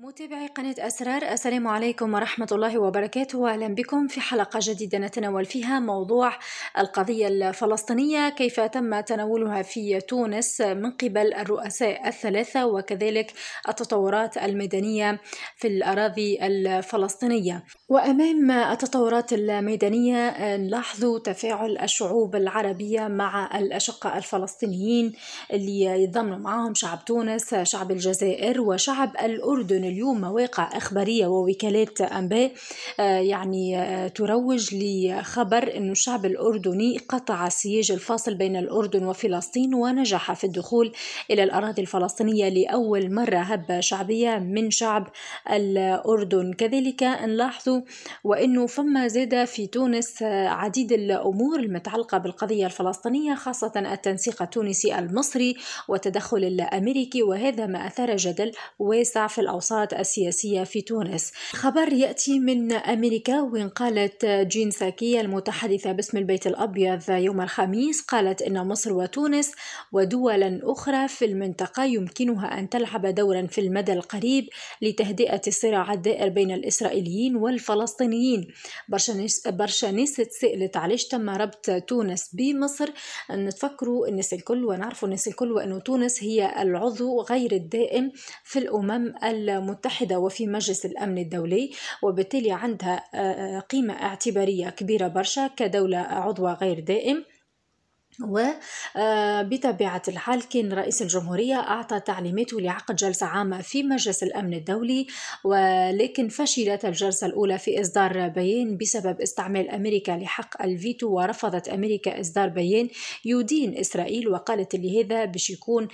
متابعي قناة أسرار السلام عليكم ورحمة الله وبركاته وأهلا بكم في حلقة جديدة نتناول فيها موضوع القضية الفلسطينية كيف تم تناولها في تونس من قبل الرؤساء الثلاثة وكذلك التطورات الميدانية في الأراضي الفلسطينية وأمام التطورات الميدانية نلاحظ تفاعل الشعوب العربية مع الأشقاء الفلسطينيين اللي يضمنوا معهم شعب تونس شعب الجزائر وشعب الأردن اليوم مواقع إخبارية ووكالات أنباء آه، يعني آه، تروج لخبر أن الشعب الأردني قطع السياج الفاصل بين الأردن وفلسطين ونجح في الدخول إلى الأراضي الفلسطينية لأول مرة هبة شعبية من شعب الأردن كذلك نلاحظ وأنه فما زاد في تونس آه، عديد الأمور المتعلقة بالقضية الفلسطينية خاصة التنسيق التونسي المصري والتدخل الأمريكي وهذا ما أثار جدل واسع في الأوساط النقاشات السياسية في تونس خبر يأتي من أمريكا وإن قالت جين ساكي المتحدثة باسم البيت الأبيض يوم الخميس قالت إن مصر وتونس ودولا أخرى في المنطقة يمكنها أن تلعب دورا في المدى القريب لتهدئة الصراع الدائر بين الإسرائيليين والفلسطينيين برشانيس سئلت علاش تم ربط تونس بمصر نتفكروا الناس الكل ونعرفوا الناس الكل وأن تونس هي العضو غير الدائم في الأمم المتحدة المتحدة وفي مجلس الأمن الدولي وبالتالي عندها آه، آه، قيمة اعتبارية كبيرة برشا كدولة عضوة غير دائم وبطبيعة آه، الحال كان رئيس الجمهورية أعطى تعليماته لعقد جلسة عامة في مجلس الأمن الدولي ولكن فشلت الجلسة الأولى في إصدار بيان بسبب استعمال أمريكا لحق الفيتو ورفضت أمريكا إصدار بيان يدين إسرائيل وقالت اللي هذا باش يكون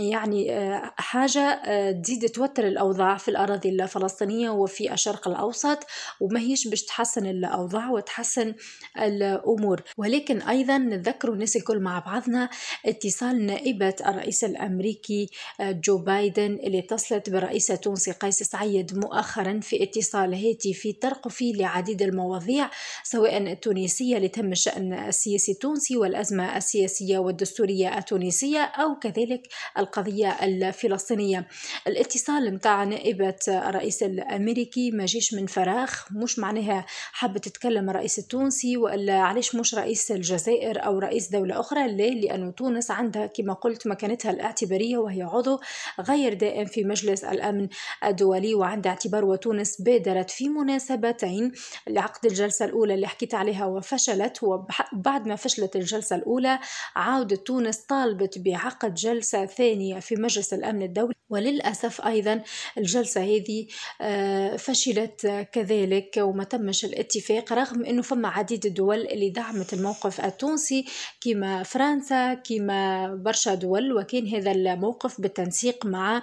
يعني آه، حاجة آه، تزيد توتر الأوضاع في الأراضي الفلسطينية وفي الشرق الأوسط وما هيش باش تحسن الأوضاع وتحسن الأمور ولكن أيضا نذكروا الناس الكل مع بعضنا اتصال نائبة الرئيس الأمريكي آه، جو بايدن اللي اتصلت بالرئيس التونسي قيس سعيد مؤخرا في اتصال هاتفي ترقفي لعديد المواضيع سواء التونسية اللي تم الشأن السياسي التونسي والأزمة السياسية والدستورية التونسية أو كذلك القضية الفلسطينية الاتصال متاع نائبة الرئيس الأمريكي ما جيش من فراغ مش معناها حابة تتكلم الرئيس التونسي ولا علاش مش رئيس الجزائر أو أو رئيس دولة أخرى ليه؟ لأن تونس عندها كما قلت مكانتها الاعتبارية وهي عضو غير دائم في مجلس الأمن الدولي وعند اعتبار وتونس بادرت في مناسبتين لعقد الجلسة الأولى اللي حكيت عليها وفشلت وبعد ما فشلت الجلسة الأولى عودت تونس طالبت بعقد جلسة ثانية في مجلس الأمن الدولي وللأسف أيضا الجلسة هذه آه، فشلت كذلك وما تمش الاتفاق رغم أنه فما عديد الدول اللي دعمت الموقف التونسي كما فرنسا كما برشا دول وكان هذا الموقف بالتنسيق مع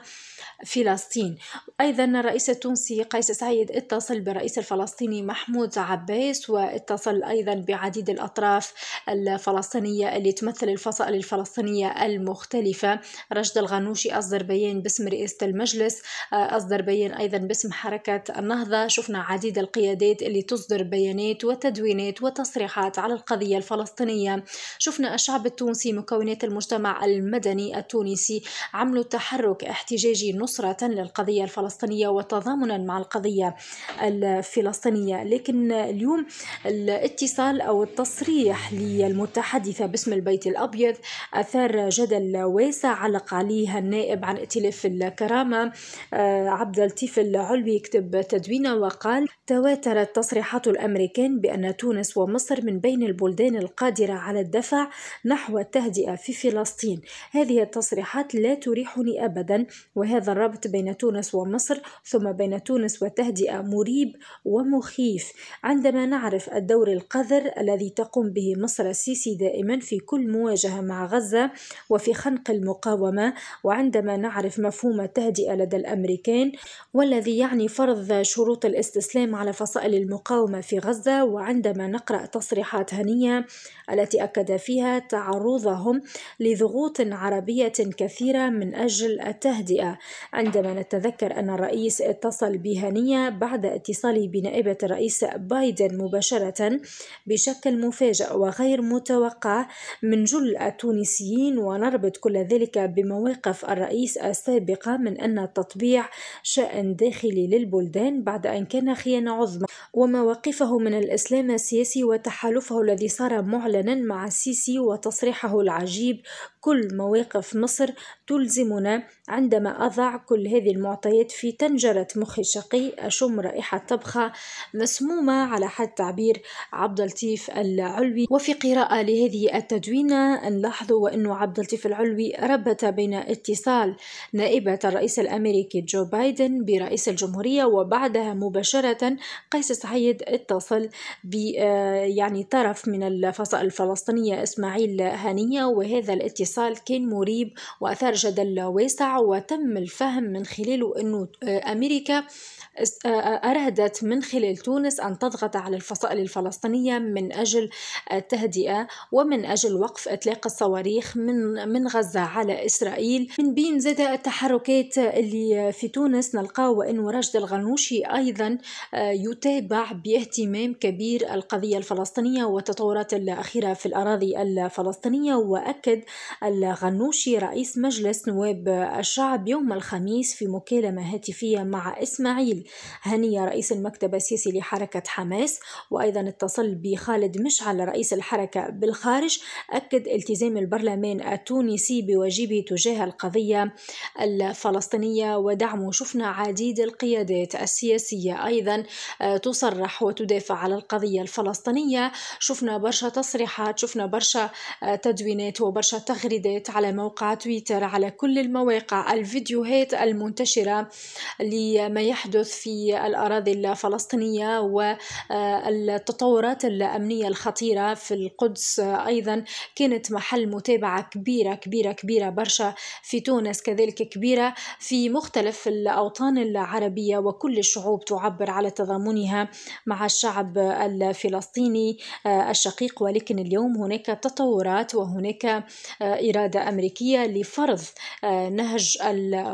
فلسطين أيضا الرئيس التونسي قيس سعيد اتصل بالرئيس الفلسطيني محمود عباس واتصل أيضا بعديد الأطراف الفلسطينية اللي تمثل الفصائل الفلسطينية المختلفة رشد الغنوشي أصدر بيان باسم رئاسة المجلس أصدر بيان أيضا باسم حركة النهضة شفنا عديد القيادات اللي تصدر بيانات وتدوينات وتصريحات على القضية الفلسطينية شفنا الشعب التونسي مكونات المجتمع المدني التونسي عملوا تحرك احتجاجي نصرة للقضية الفلسطينية وتضامنا مع القضية الفلسطينية لكن اليوم الاتصال أو التصريح للمتحدثة باسم البيت الأبيض أثار جدل واسع علق عليها النائب عن ائتلاف الكرامة آه، عبد اللطيف العلوي يكتب تدوينه وقال تواترت تصريحات الأمريكان بأن تونس ومصر من بين البلدان القادرة على على الدفع نحو التهدئة في فلسطين هذه التصريحات لا تريحني أبدا وهذا الربط بين تونس ومصر ثم بين تونس والتهدئة مريب ومخيف عندما نعرف الدور القذر الذي تقوم به مصر السيسي دائما في كل مواجهة مع غزة وفي خنق المقاومة وعندما نعرف مفهوم التهدئة لدى الأمريكان والذي يعني فرض شروط الاستسلام على فصائل المقاومة في غزة وعندما نقرأ تصريحات هنية التي أكد فيها تعرضهم لضغوط عربية كثيرة من أجل التهدئة عندما نتذكر أن الرئيس اتصل بهنية بعد اتصاله بنائبة الرئيس بايدن مباشرة بشكل مفاجئ وغير متوقع من جل التونسيين ونربط كل ذلك بمواقف الرئيس السابقة من أن التطبيع شأن داخلي للبلدان بعد أن كان خيانة عظمى ومواقفه من الإسلام السياسي وتحالفه الذي صار معلنا مع مع السيسي وتصريحه العجيب كل مواقف مصر تلزمنا عندما أضع كل هذه المعطيات في تنجرة مخي الشقي أشم رائحة طبخة مسمومة على حد تعبير عبد اللطيف العلوي وفي قراءة لهذه التدوينة نلاحظ وأن عبد اللطيف العلوي ربط بين اتصال نائبة الرئيس الأمريكي جو بايدن برئيس الجمهورية وبعدها مباشرة قيس سعيد اتصل ب آه، يعني طرف من الفصائل الفلسطينية إسماعيل هنية وهذا الاتصال الاتصال كان مريب وأثار جدل واسع وتم الفهم من خلاله أنه آه، أمريكا آه، آه، أرادت من خلال تونس أن تضغط على الفصائل الفلسطينية من أجل التهدئة ومن أجل وقف إطلاق الصواريخ من من غزة على إسرائيل من بين زاد التحركات اللي في تونس نلقاو أنه راشد الغنوشي أيضا يتابع باهتمام كبير القضية الفلسطينية والتطورات الأخيرة في الأراضي الفلسطينية وأكد الغنوشي رئيس مجلس نواب الشعب يوم الخميس في مكالمة هاتفية مع إسماعيل هنية رئيس المكتب السياسي لحركة حماس وأيضا اتصل بخالد مشعل رئيس الحركة بالخارج أكد التزام البرلمان التونسي بواجبه تجاه القضية الفلسطينية ودعمه شفنا عديد القيادات السياسية أيضا تصرح وتدافع على القضية الفلسطينية شفنا برشا تصريحات شفنا برشا تدوينات وبرشا تغريدات ريديت على موقع تويتر على كل المواقع الفيديوهات المنتشرة لما يحدث في الأراضي الفلسطينية والتطورات آه، الأمنية الخطيرة في القدس أيضا كانت محل متابعة كبيرة كبيرة كبيرة برشا في تونس كذلك كبيرة في مختلف الأوطان العربية وكل الشعوب تعبر على تضامنها مع الشعب الفلسطيني آه، الشقيق ولكن اليوم هناك تطورات وهناك آه، إرادة أمريكية لفرض آه، نهج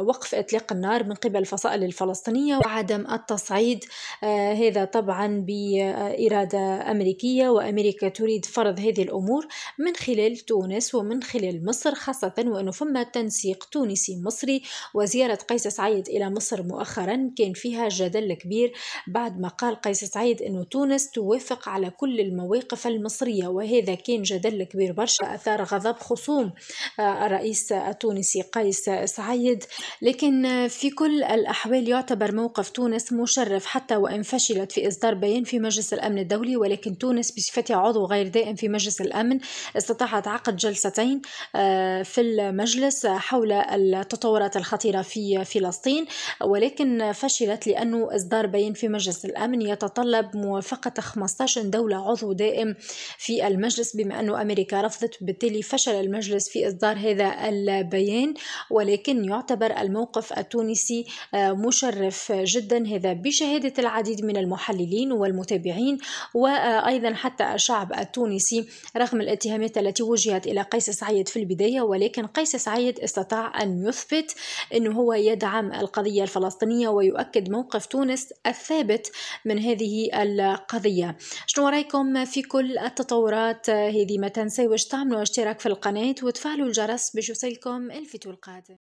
وقف إطلاق النار من قبل الفصائل الفلسطينية وعدم التصعيد آه، هذا طبعا بإرادة أمريكية وأمريكا تريد فرض هذه الأمور من خلال تونس ومن خلال مصر خاصة وأنه فما تنسيق تونسي مصري وزيارة قيس سعيد إلى مصر مؤخرا كان فيها جدل كبير بعد ما قال قيس سعيد أنه تونس توافق على كل المواقف المصرية وهذا كان جدل كبير برشا أثار غضب خصوم آه، الرئيس التونسي قيس سعيد لكن في كل الأحوال يعتبر موقف تونس مشرف حتى وإن فشلت في إصدار بيان في مجلس الأمن الدولي ولكن تونس بصفتها عضو غير دائم في مجلس الأمن استطاعت عقد جلستين آه، في المجلس حول التطورات الخطيرة في فلسطين ولكن فشلت لأنه إصدار بيان في مجلس الأمن يتطلب موافقة 15 دولة عضو دائم في المجلس بما أنه أمريكا رفضت بالتالي فشل المجلس الفارس في إصدار هذا البيان ولكن يعتبر الموقف التونسي آه، مشرف جدا هذا بشهادة العديد من المحللين والمتابعين وأيضا حتى الشعب التونسي رغم الاتهامات التي وجهت إلى قيس سعيد في البداية ولكن قيس سعيد استطاع أن يثبت أنه هو يدعم القضية الفلسطينية ويؤكد موقف تونس الثابت من هذه القضية شنو رأيكم في كل التطورات آه، هذه ما تنساوش تعملوا اشتراك في القناة وتفعلوا الجرس بجوصلكم الفيديو القادم